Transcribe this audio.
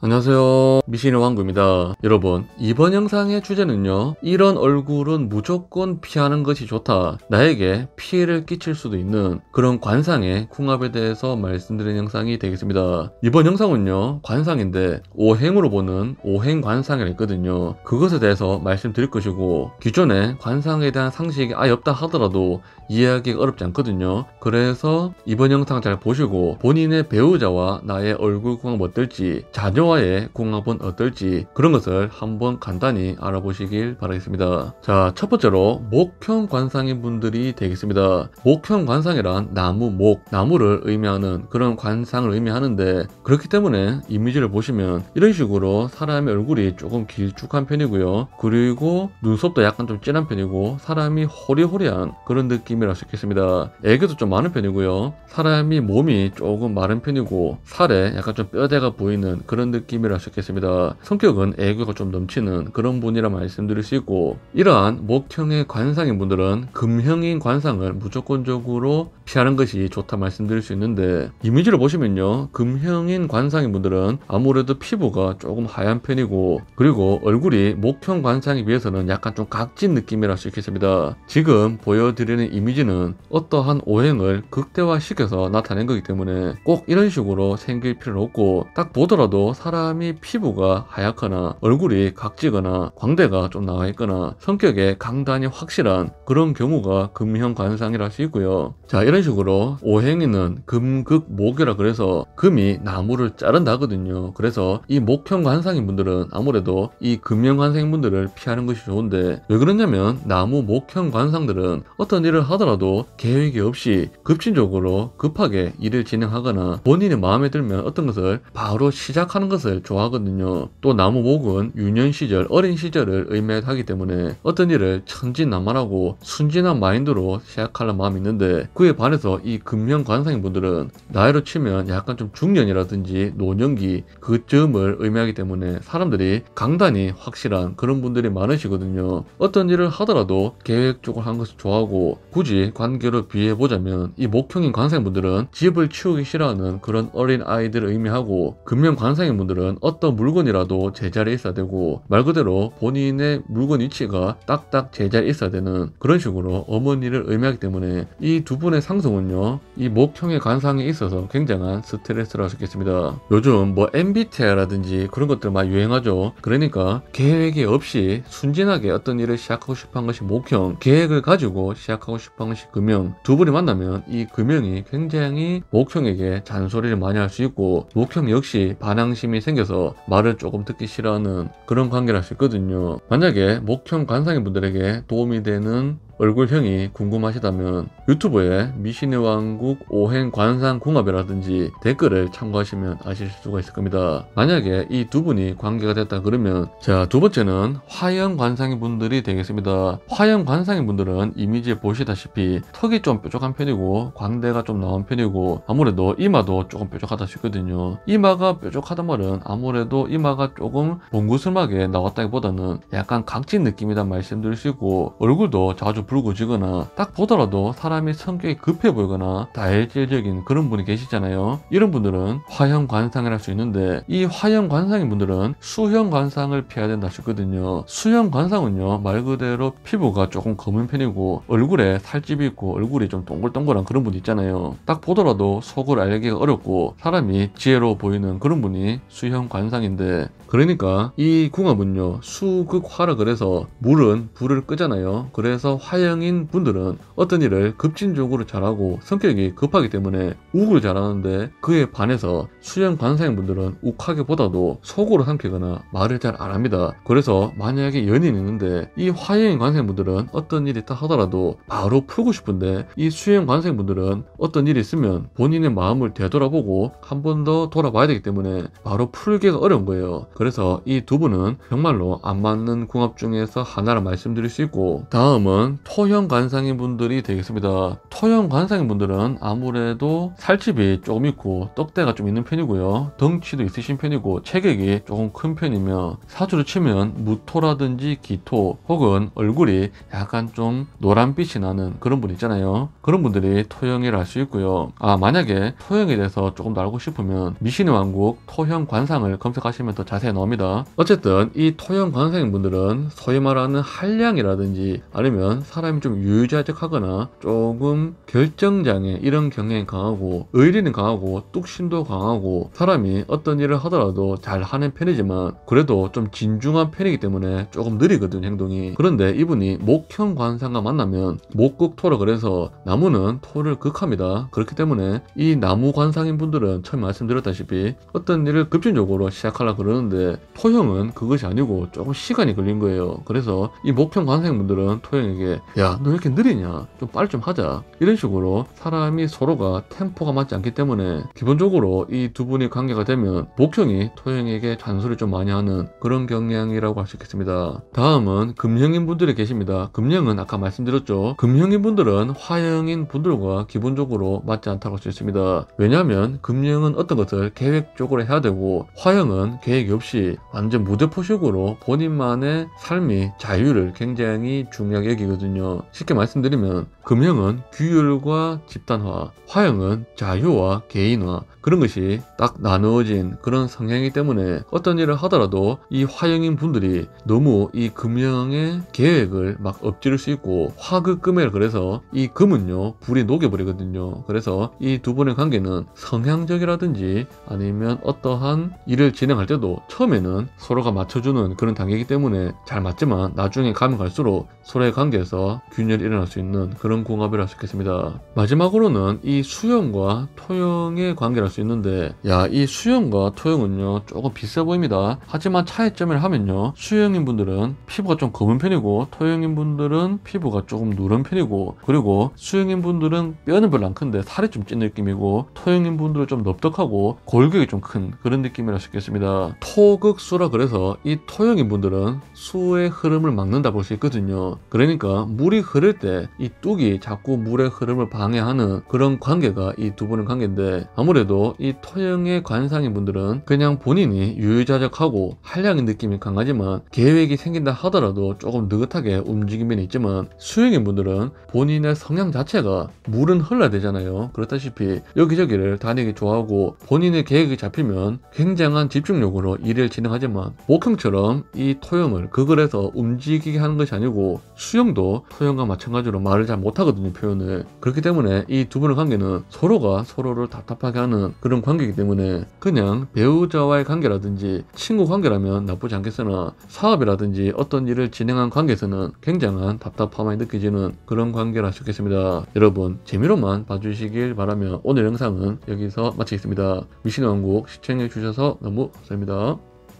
안녕하세요 미신의 왕구입니다 여러분 이번 영상의 주제는요 이런 얼굴은 무조건 피하는 것이 좋다 나에게 피해를 끼칠 수도 있는 그런 관상의 궁합에 대해서 말씀드린 영상이 되겠습니다 이번 영상은요 관상인데 오행으로 보는 오행 관상이라 했거든요 그것에 대해서 말씀드릴 것이고 기존에 관상에 대한 상식이 아예 없다 하더라도 이해하기가 어렵지 않거든요 그래서 이번 영상 잘 보시고 본인의 배우자와 나의 얼굴 궁합 어떨지 자녀 페와의 궁합은 어떨지 그런 것을 한번 간단히 알아보시길 바라겠습니다. 자, 첫 번째로 목형 관상인 분들이 되겠습니다. 목형 관상이란 나무 목, 나무를 의미하는 그런 관상을 의미하는데 그렇기 때문에 이미지를 보시면 이런 식으로 사람의 얼굴이 조금 길쭉한 편이고요. 그리고 눈썹도 약간 좀 진한 편이고 사람이 호리호리한 그런 느낌이라 수 있겠습니다. 애교도 좀 많은 편이고요. 사람이 몸이 조금 마른 편이고 살에 약간 좀 뼈대가 보이는 그런 느낌 느낌이라 하셨겠습니다. 성격은 애교가 좀 넘치는 그런 분이라 말씀드릴 수 있고 이러한 목형의 관상인 분들은 금형인 관상을 무조건적으로 피하는 것이 좋다 말씀드릴 수 있는데 이미지를 보시면요. 금형인 관상인 분들은 아무래도 피부가 조금 하얀 편이고 그리고 얼굴이 목형 관상에 비해서는 약간 좀 각진 느낌이라 할 수 있겠습니다. 지금 보여드리는 이미지는 어떠한 오행을 극대화시켜서 나타낸 거기 때문에 꼭 이런 식으로 생길 필요는 없고 딱 보더라도 사 사람이 피부가 하얗거나 얼굴이 각지거나 광대가 좀 나와 있거나 성격에 강단이 확실한 그런 경우가 금형 관상이라 할 수 있고요. 자 이런 식으로 오행이는 금극목이라 그래서 금이 나무를 자른다거든요. 그래서 이 목형 관상인 분들은 아무래도 이 금형 관상인 분들을 피하는 것이 좋은데 왜 그러냐면 나무 목형 관상들은 어떤 일을 하더라도 계획이 없이 급진적으로 급하게 일을 진행하거나 본인이 마음에 들면 어떤 것을 바로 시작하는 것 것을 좋아하거든요. 또 나무목은 유년 시절, 어린 시절을 의미하기 때문에 어떤 일을 천진난만하고 순진한 마인드로 시작하는 마음이 있는데 그에 반해서 이 금년 관상인 분들은 나이로 치면 약간 좀 중년이라든지 노년기 그 점을 의미하기 때문에 사람들이 강단이 확실한 그런 분들이 많으시거든요. 어떤 일을 하더라도 계획 적으로한 것을 좋아하고 굳이 관계로 비해 보자면 이 목형인 관상인 분들은 집을 치우기 싫어하는 그런 어린 아이들을 의미하고 금년 관상인 분들 은 사람들은 어떤 물건이라도 제자리에 있어야 되고 말 그대로 본인의 물건 위치가 딱딱 제자리에 있어야 되는 그런 식으로 어머니를 의미하기 때문에 이 두 분의 상성은요 이 목형의 관상에 있어서 굉장한 스트레스라 할수 겠습니다 요즘 뭐 MBTI라든지 그런 것들 많이 유행하죠. 그러니까 계획이 없이 순진하게 어떤 일을 시작하고 싶어 한 것이 목형, 계획을 가지고 시작하고 싶어 한 것이 금형. 두 분이 만나면 이 금형이 굉장히 목형에게 잔소리를 많이 할 수 있고 목형 역시 반항심이 관상이 생겨서 말을 조금 듣기 싫어하는 그런 관계라 할수 있거든요. 만약에 목형 관상의 분들에게 도움이 되는 얼굴형이 궁금하시다면 유튜브에 미신의 왕국 오행 관상 궁합이라든지 댓글을 참고하시면 아실 수가 있을 겁니다. 만약에 이 두 분이 관계가 됐다 그러면 자두 번째는 화형 관상의 분들이 되겠습니다. 화형 관상의 분들은 이미지에 보시다시피 턱이 좀 뾰족한 편이고 광대가 좀 나온 편이고 아무래도 이마도 조금 뾰족하다 싶거든요. 이마가 뾰족하단 말은 아무래도 이마가 조금 봉구슬막에 나왔다기보다는 약간 각진 느낌이다 말씀드릴 수 있고 얼굴도 자주 불어지거나딱 보더라도 사람이 성격이 급해 보이거나 다혈질적인 그런 분이 계시잖아요. 이런 분들은 화형 관상을 할 수 있는데 이 화형 관상인 분들은 수형 관상을 피해야 된다 싶거든요. 수형 관상은요 말 그대로 피부가 조금 검은 편이고 얼굴에 살집이 있고 얼굴이 좀 동글동글한 그런 분 있잖아요. 딱 보더라도 속을 알기가 어렵고 사람이 지혜로 보이는 그런 분이 수형 관상인데 그러니까 이 궁합은요 수극화라 그래서 물은 불을 끄잖아요. 그래서 화 타형인 분들은 어떤 일을 급진적으로 잘하고 성격이 급하기 때문에 욱을 잘하는데 그에 반해서 수영 관사인 분들은 욱하기보다도 속으로 삼키거나 말을 잘 안 합니다. 그래서 만약에 연인이 있는데 이 화형인 관사인 분들은 어떤 일이 있다 하더라도 바로 풀고 싶은데 이 수영 관사인 분들은 어떤 일이 있으면 본인의 마음을 되돌아보고 한 번 더 돌아봐야 되기 때문에 바로 풀기가 어려운 거예요. 그래서 이 두 분은 정말로 안 맞는 궁합 중에서 하나를 말씀드릴 수 있고 다음은 토형 관상인 분들이 되겠습니다. 토형 관상인 분들은 아무래도 살집이 조금 있고 떡대가 좀 있는 편이고요. 덩치도 있으신 편이고 체격이 조금 큰 편이며 사주를 치면 무토라든지 기토 혹은 얼굴이 약간 좀 노란빛이 나는 그런 분 있잖아요. 그런 분들이 토형이라 할 수 있고요. 아 만약에 토형에 대해서 조금 더 알고 싶으면 미신의 왕국 토형 관상을 검색하시면 더 자세히 나옵니다. 어쨌든 이 토형 관상인 분들은 소위 말하는 한량이라든지 아니면 사 사람이 좀 유유자적하거나 조금 결정장애 이런 경향이 강하고 의리는 강하고 뚝심도 강하고 사람이 어떤 일을 하더라도 잘 하는 편이지만 그래도 좀 진중한 편이기 때문에 조금 느리거든 행동이 그런데 이분이 목형 관상과 만나면 목극토라 그래서 나무는 토를 극합니다 그렇기 때문에 이 나무 관상인 분들은 처음 말씀드렸다시피 어떤 일을 급진적으로 시작하려 그러는데 토형은 그것이 아니고 조금 시간이 걸린 거예요 그래서 이 목형 관상인 분들은 토형에게 야, 너 왜 이렇게 느리냐? 좀 빨리 좀 하자. 이런 식으로 사람이 서로가 템포가 맞지 않기 때문에 기본적으로 이 두 분이 관계가 되면 복형이 토형에게 잔소리 를좀 많이 하는 그런 경향이라고 할 수 있겠습니다. 다음은 금형인 분들이 계십니다. 금형은 아까 말씀드렸죠. 금형인 분들은 화형인 분들과 기본적으로 맞지 않다고 할 수 있습니다. 왜냐하면 금형은 어떤 것을 계획적으로 해야 되고 화형은 계획이 없이 완전 무대포식으로 본인만의 삶이 자유를 굉장히 중요하게 여기거든요. 있거든요 쉽게 말씀드리면 금형은 규율과 집단화, 화형은 자유와 개인화 그런 것이 딱 나누어진 그런 성향이기 때문에 어떤 일을 하더라도 이 화형인 분들이 너무 이 금형의 계획을 막 엎지를 수 있고 화극금을 그래서 이 금은요 불이 녹여버리거든요. 그래서 이 두 분의 관계는 성향적이라든지 아니면 어떠한 일을 진행할 때도 처음에는 서로가 맞춰주는 그런 단계이기 때문에 잘 맞지만 나중에 가면 갈수록 서로의 관계에서 균열이 일어날 수 있는 그런 많은 궁합이라 싶겠습니다. 마지막으로는 이 수영과 토형의 관계를 수 있는데 야 이 수영과 토형은요 조금 비싸 보입니다. 하지만 차이점을 하면요 수영인 분들은 피부가 좀 검은 편이고 토형인 분들은 피부가 조금 누른 편이고 그리고 수영인 분들은 뼈는 별로 안 큰데 살이 좀 찐 느낌이고 토형인 분들은 좀 넓적하고 골격이 좀 큰 그런 느낌이라 싶겠습니다. 토극수라 그래서 이 토형인 분들은 수의 흐름을 막는다 볼 수 있거든요. 그러니까 물이 흐를 때 이 뚝이 자꾸 물의 흐름을 방해하는 그런 관계가 이 두 분의 관계인데 아무래도 이 토형의 관상인 분들은 그냥 본인이 유유자적하고 한량의 느낌이 강하지만 계획이 생긴다 하더라도 조금 느긋하게 움직임이 있지만 수행인 분들은 본인의 성향 자체가 물은 흘러야 되잖아요 그렇다시피 여기저기를 다니기 좋아하고 본인의 계획이 잡히면 굉장한 집중력으로 일을 진행하지만 목형처럼 이 토형을 그걸해서 움직이게 하는 것이 아니고 수영도 토형과 마찬가지로 말을 잘못 못하거든요 표현을 그렇기 때문에 이 두 분의 관계는 서로가 서로를 답답하게 하는 그런 관계이기 때문에 그냥 배우자와의 관계라든지 친구 관계라면 나쁘지 않겠으나 사업이라든지 어떤 일을 진행한 관계에서는 굉장한 답답함이 느껴지는 그런 관계라 싶겠습니다 여러분 재미로만 봐주시길 바라며 오늘 영상은 여기서 마치겠습니다 미신 왕국 시청해 주셔서 너무 감사합니다